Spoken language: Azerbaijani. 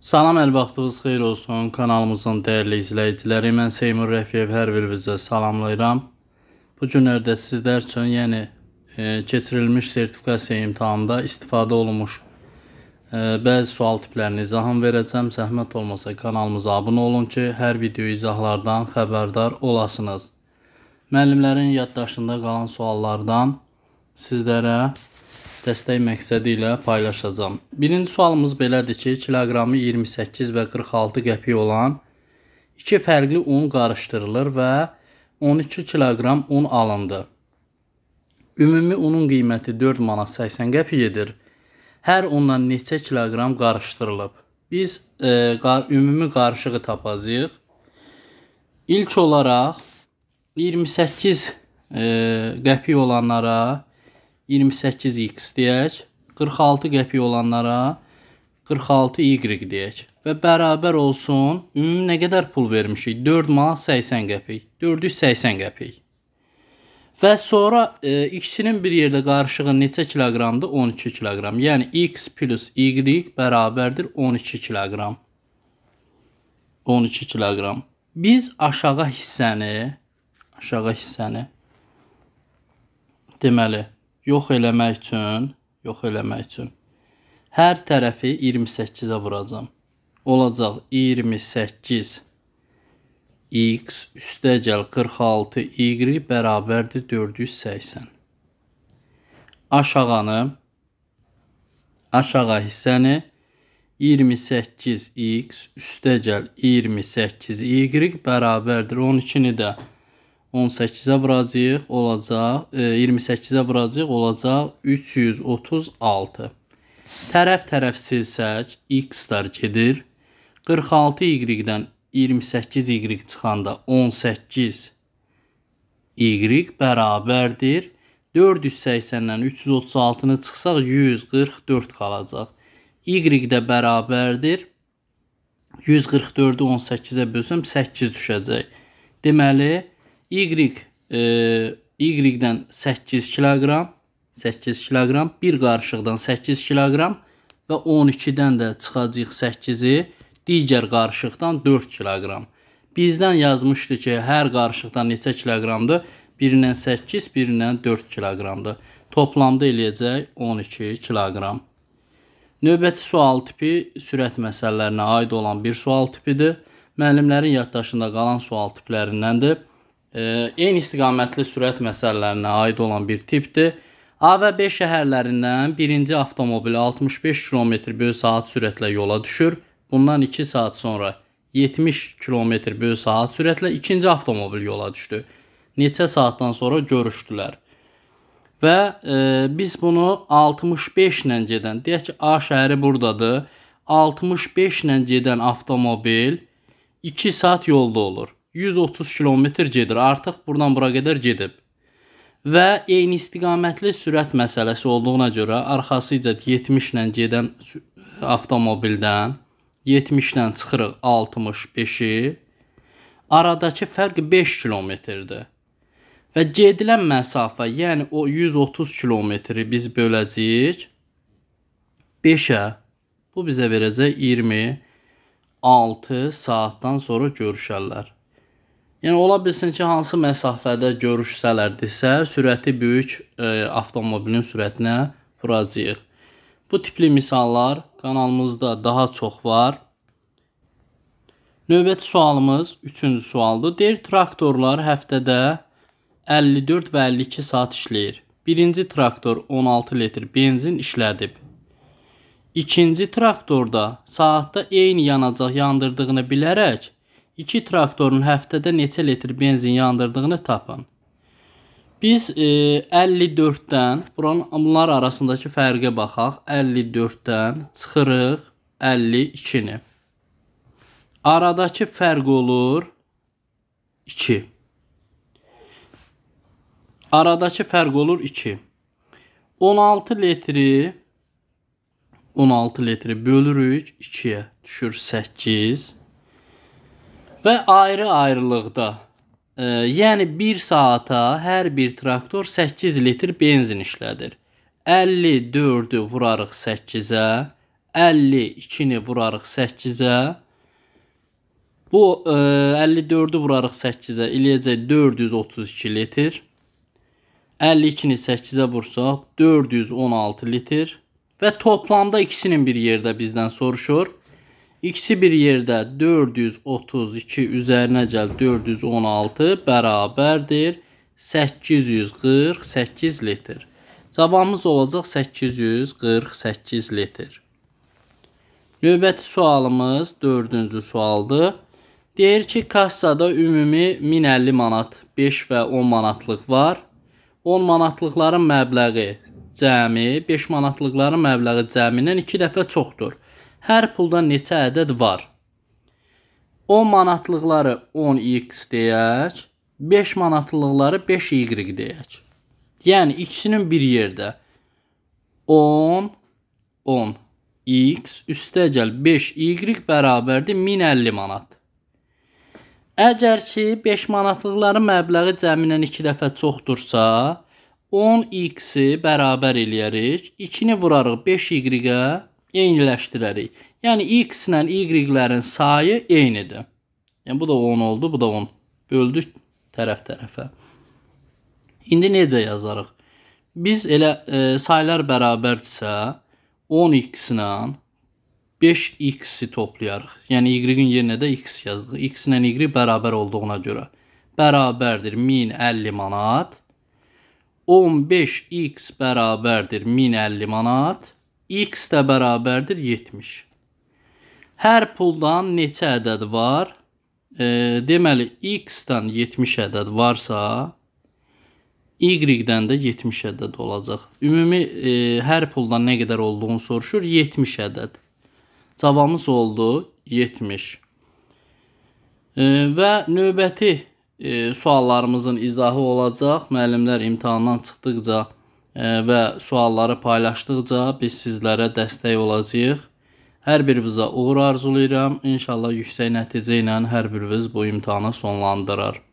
Salam, əl vaxtınız xeyir olsun. Kanalımızın dəyərli izləyiciləri, mən Seymur Rəfiyev hər birinizə salamlayıram. Bu günlərdə sizlər üçün, yəni e, keçirilmiş sertifikasiya imtahanında istifadə olunmuş e, bəzi sual tiplərini izahım verəcəm. Zəhmət olmasa kanalımıza abunə olun ki, hər video izahlardan xəbərdar olasınız. Müəllimlərin yaddaşında qalan suallardan sizlərə dəstək məqsədi ilə paylaşacağam. Birinci sualımız belədir ki, kiloqramı 28 və 46 qəpik olan iki fərqli un qarışdırılır və 12 kiloqram un alındı. Ümumi unun qiyməti 4 manat 80 qəpikdir. Hər unla neçə kiloqram qarışdırılıb? Biz e, qar ümumi qarışığı tapacağıq. İlk olaraq 28 e, qəpik olanlara 28x deyək. 46 qəpik olanlara 46y deyək. Və bərabər olsun, ümumi nə qədər pul vermişik? 4 manat 80 qəpik. 480 qəpik. Və sonra e, ikisinin bir yerdə qarışığı neçə kiloqramdır? 12 kiloqram. Yəni x plus y bərabərdir 12 kiloqram. 12 kiloqram. Biz aşağı hissəni aşağı hissəni deməli yox eləmək üçün, yox eləmək üçün hər tərəfi 28-ə vuracam. Olacaq 28 x üstəgəl 46 y bərabərdir 480. Aşağını aşağı hissəni 28x üstəgəl 28y bərabərdir 12-ni də 18-ə vuracağıq, olacaq e, 28-ə vuracağıq, olacaq 336. Tərəf tərəfsizsək x-lər gedir. 46 y-dən 28 y çıxanda 18 y bərabərdir 480-dən 336-nı çıxsaq 144 qalacaq. Y də bərabərdir 144-ü 18-ə bölsəm 8 düşəcək. Deməli Y e, Y-dən 8 kiloqram, 8 kiloqram, bir qarışıqdan 8 kiloqram və 12-dən də çıxacaq 8-i digər qarışıqdan 4 kiloqram. Bizdən yazmışdı ki, hər qarışıqdan neçə kiloqramdır? 1-lə 8, 1-lə 4 kiloqramdır. Toplamda eləyəcək 12 kiloqram. Növbəti sual tipi sürət məsələlərinə aid olan bir sual tipidir. Müəllimlərin yaddaşında qalan sual tiplərindəndir eyni istiqamətli sürət məsələlərinə aid olan bir tipdir. A və B şəhərlərindən birinci avtomobil 65 km bölü saat sürətlə yola düşür. Bundan 2 saat sonra 70 km bölü saat sürətlə ikinci avtomobil yola düşdü. Neçə saatdan sonra görüşdülər. Və e, biz bunu 65 ilə gedən, deyək ki, A şəhəri burdadır. 65 ilə gedən avtomobil 2 saat yolda olur. 130 km gedir. Artıq buradan bura qədər gedib. Və eyni istiqamətli sürət məsələsi olduğuna görə arxasıca 70 ilə gedən avtomobildən 70-lə çıxırıq 65-i. Aradakı fərq 5 kilometrdir. Və gedilən məsafə, yəni o 130 kilometri biz böləcəyik 5-ə. Bu bizə verəcək 26 saatdan sonra görüşərlər. Yəni ola bilsin ki, hansı məsafədə görüşsələrdisə, sürəti böyük e, avtomobilin sürətinə vuracağıq. Bu tipli misallar kanalımızda daha çox var. Növbəti sualımız 3-cü sualdır. Deyir traktorlar həftədə 54 və 52 saat işləyir. Birinci traktor 16 litr benzin işlədib. İkinci traktorda saatda eyni yanacaq yandırdığını bilərək 2 traktorun həftədə neçə litr benzin yandırdığını tapın. Biz e, 54-dən buranın bunlar arasındakı fərqə baxaq. 54-dən çıxırıq 52-ni. Aradakı fərq olur 2. Aradakı fərq olur 2. 16 litri 16 litri bölürük 2-yə düşür 8 və ayrı-ayrılıqda, e, yəni 1 saata hər bir traktor 8 litr benzin işlədir. 54-ü vurarıq 8-ə, 52-ni vurarıq 8-ə. Bu e, 54-ü vurarıq 8-ə, eləyəcək 432 litr. 52-ni 8-ə vursaq 416 litr və toplamda ikisinin bir yerdə bizdən soruşur. İkisi bir yerdə 432 üzərinə gəl 416 bərabərdir 848 litr. Cavabımız olacaq 848 litr. Növbəti sualımız 4-cü sualdır. Deyir ki, kassada ümumi 1050 manat, 5 və 10 manatlıq var. 10 manatlıqların məbləği cəmi, 5 manatlıqların məbləği cəmindən 2 dəfə çoxdur. Hər pulda neçə ədəd var? 10 manatlıqları 10x deyək, 5 manatlıqları 5y deyək. Yəni ikisinin bir yerdə 10 10 x üstəgəl 5y bərabərdir 1050 manat. Əgər ki 5 manatlıqların məbləği cəminən 2 dəfə çoxdursa, 10x-i bərabər eləyərik, 2-ni vurarıq 5y-ə, eyniləşdirərik. Yəni x ilə y-lərin sayı eynidir. Yəni bu da 10 oldu, bu da 10. Böldük tərəf-tərəfə. İndi necə yazarıq? Biz elə e, saylar bərabərdirsə 10x ilə 5x-i toplayarıq. Yəni y-in yerinə də x yazdıq. x ilə y bərabər olduğuna görə bərabərdir 1050 manat. 15x bərabərdir 1050 manat x də bərabərdir 70. Hər puldan neçə ədəd var? E, deməli x-dən 70 ədəd varsa, y-dən də 70 ədəd olacaq. Ümumi e, hər puldan nə qədər olduğunu soruşur, 70 ədəd. Cavabımız oldu 70. E, və növbəti e, suallarımızın izahı olacaq. Müəllimlər imtahandan çıxdıqca və sualları paylaşdıqca biz sizlərə dəstək olacağıq. Hər birinizə uğur arzulayıram. İnşallah yüksək nəticə ilə hər biriniz bu imtahanı sonlandırar.